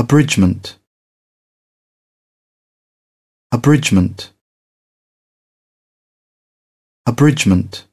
abridgment abridgment abridgment